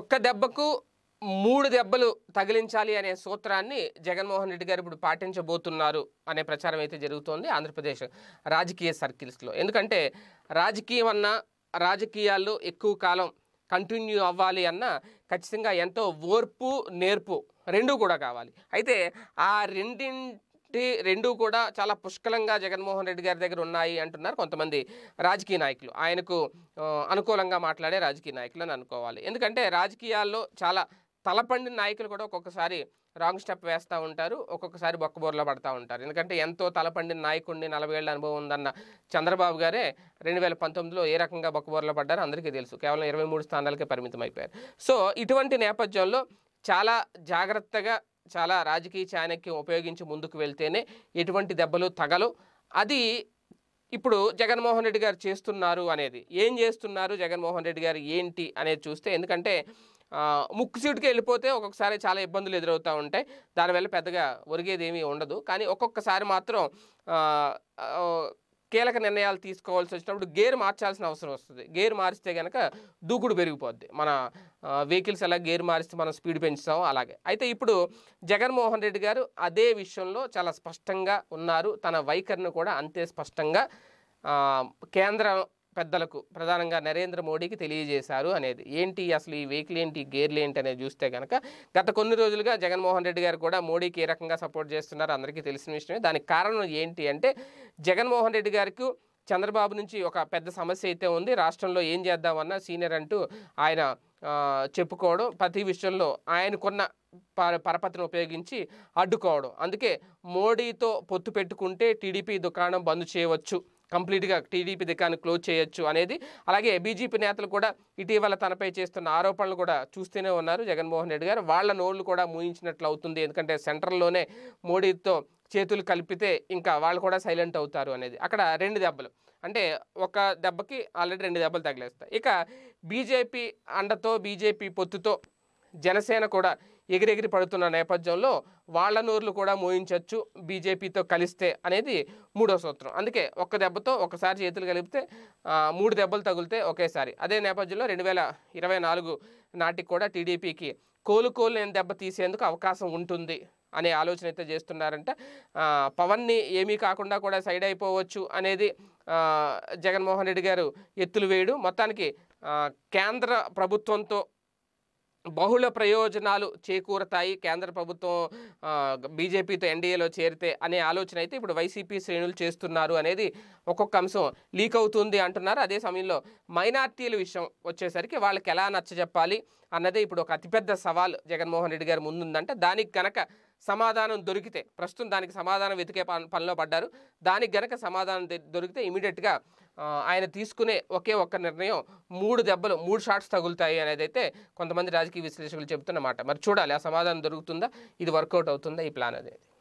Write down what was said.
ఒక్క దెబ్బకు మూడు దెబ్బలు తగిలించాలి అనే సూత్రాన్ని జగన్మోహన్ రెడ్డి గారు ఇప్పుడు పాటించబోతున్నారు అనే ప్రచారం అయితే జరుగుతోంది ఆంధ్రప్రదేశ్ రాజకీయ సర్కిల్స్లో ఎందుకంటే రాజకీయం అన్న రాజకీయాల్లో ఎక్కువ కాలం కంటిన్యూ అవ్వాలి అన్న ఖచ్చితంగా ఎంతో ఓర్పు నేర్పు రెండూ కూడా కావాలి అయితే ఆ రెండిం కాబట్టి రెండు కూడా చాలా పుష్కలంగా జగన్మోహన్ రెడ్డి గారి దగ్గర ఉన్నాయి అంటున్నారు కొంతమంది రాజకీయ నాయకులు ఆయనకు అనుకూలంగా మాట్లాడే రాజకీయ నాయకులు అనుకోవాలి ఎందుకంటే రాజకీయాల్లో చాలా తలపండిన నాయకులు కూడా ఒక్కొక్కసారి రాంగ్ స్టెప్ వేస్తూ ఉంటారు ఒక్కొక్కసారి బొక్కబోర్లో పడుతూ ఉంటారు ఎందుకంటే ఎంతో తలపండిన నాయకుడిని నలభై ఏళ్ళ అనుభవం ఉందన్న చంద్రబాబు గారే రెండు వేల పంతొమ్మిదిలో ఏ రకంగా బొక్కబోర్లో పడ్డారో అందరికీ తెలుసు కేవలం ఇరవై మూడు స్థానాలకే పరిమితం అయిపోయారు సో ఇటువంటి నేపథ్యంలో చాలా జాగ్రత్తగా చాలా రాజకీయ చాణక్యం ఉపయోగించి ముందుకు వెళ్తేనే ఎటువంటి దెబ్బలు తగలు అది ఇప్పుడు జగన్మోహన్ రెడ్డి గారు చేస్తున్నారు అనేది ఏం చేస్తున్నారు జగన్మోహన్ రెడ్డి గారు ఏంటి అనేది చూస్తే ఎందుకంటే ముక్కు సీటుకి వెళ్ళిపోతే ఒక్కొక్కసారి చాలా ఇబ్బందులు ఎదురవుతూ ఉంటాయి దానివల్ల పెద్దగా ఒరిగేది ఏమీ ఉండదు కానీ ఒక్కొక్కసారి మాత్రం కీలక నిర్ణయాలు తీసుకోవాల్సి వచ్చినప్పుడు గేర్ మార్చాల్సిన అవసరం వస్తుంది గేర్ మార్చితే కనుక దూకుడు పెరిగిపోద్ది మన వెహికల్స్ ఎలా గేర్ మారిస్తే మనం స్పీడ్ పెంచుతాం అలాగే అయితే ఇప్పుడు జగన్మోహన్ రెడ్డి గారు అదే విషయంలో చాలా స్పష్టంగా ఉన్నారు తన వైఖరిని కూడా అంతే స్పష్టంగా కేంద్ర పెద్దలకు ప్రధానంగా నరేంద్ర మోడీకి తెలియజేశారు అనేది ఏంటి అసలు ఈ వెహికల్ ఏంటి గేర్లు ఏంటి అనేది చూస్తే కనుక గత కొన్ని రోజులుగా జగన్మోహన్ రెడ్డి గారు కూడా మోడీకి ఏ రకంగా సపోర్ట్ చేస్తున్నారు అందరికీ తెలిసిన విషయమే దానికి కారణం ఏంటి అంటే జగన్మోహన్ రెడ్డి గారికి చంద్రబాబు నుంచి ఒక పెద్ద సమస్య అయితే ఉంది రాష్ట్రంలో ఏం చేద్దామన్నా సీనియర్ అంటూ ఆయన చెప్పుకోవడం ప్రతి విషయంలో ఆయనకున్న పరపతిని ఉపయోగించి అడ్డుకోవడం అందుకే మోడీతో పొత్తు పెట్టుకుంటే టీడీపీ దుకాణం బంద్ చేయవచ్చు కంప్లీట్గా టీడీపీ దుకాణం క్లోజ్ చేయొచ్చు అనేది అలాగే బీజేపీ నేతలు కూడా ఇటీవల తనపై చేస్తున్న ఆరోపణలు కూడా చూస్తూనే ఉన్నారు జగన్మోహన్ రెడ్డి గారు వాళ్ళ నోళ్లు కూడా మూయించినట్లు అవుతుంది ఎందుకంటే సెంట్రల్లోనే మోడీతో చేతులు కలిపితే ఇంకా వాళ్ళు కూడా సైలెంట్ అవుతారు అనేది అక్కడ రెండు దెబ్బలు అంటే ఒక దెబ్బకి ఆల్రెడీ రెండు దెబ్బలు తగిలేస్తాయి ఇక బీజేపీ అండతో బీజేపీ పొత్తుతో జనసేన కూడా ఎగిరెగిరి పడుతున్న నేపథ్యంలో వాళ్ల నోర్లు కూడా మోయించవచ్చు బీజేపీతో కలిస్తే అనేది మూడో సూత్రం అందుకే ఒక్క దెబ్బతో ఒకసారి చేతులు కలిపితే మూడు దెబ్బలు తగిలితే ఒకేసారి అదే నేపథ్యంలో రెండు వేల ఇరవై నాలుగు నాటికి కూడా టీడీపీకి కోలుకోలేని దెబ్బ తీసేందుకు అవకాశం ఉంటుంది అనే ఆలోచన అయితే చేస్తున్నారంట పవన్ని ఏమీ కాకుండా కూడా సైడ్ అయిపోవచ్చు అనేది జగన్మోహన్ రెడ్డి గారు ఎత్తులు వేయడు మొత్తానికి కేంద్ర ప్రభుత్వంతో బహుళ ప్రయోజనాలు చేకూరతాయి కేంద్ర ప్రభుత్వం బీజేపీతో ఎన్డీఏలో చేరితే అనే ఆలోచన అయితే ఇప్పుడు వైసీపీ శ్రేణులు చేస్తున్నారు అనేది ఒక్కొక్క అంశం లీక్ అవుతుంది అంటున్నారు అదే సమయంలో మైనార్టీల విషయం వచ్చేసరికి వాళ్ళకి ఎలా చెప్పాలి అన్నదే ఇప్పుడు ఒక అతిపెద్ద సవాల్ జగన్మోహన్ రెడ్డి గారు ముందుందంటే దానికి కనుక సమాధానం దొరికితే ప్రస్తుతం దానికి సమాధానం వెతికే పనిలో పడ్డారు దానికి గనక సమాధానం దొరికితే ఇమీడియట్గా ఆయన తీసుకునే ఒకే ఒక్క నిర్ణయం మూడు దెబ్బలు మూడు షాట్స్ తగులుతాయి అనేది అయితే కొంతమంది రాజకీయ విశ్లేషకులు చెబుతున్నమాట మరి చూడాలి ఆ సమాధానం దొరుకుతుందా ఇది వర్కౌట్ అవుతుందా ఈ ప్లాన్ అనేది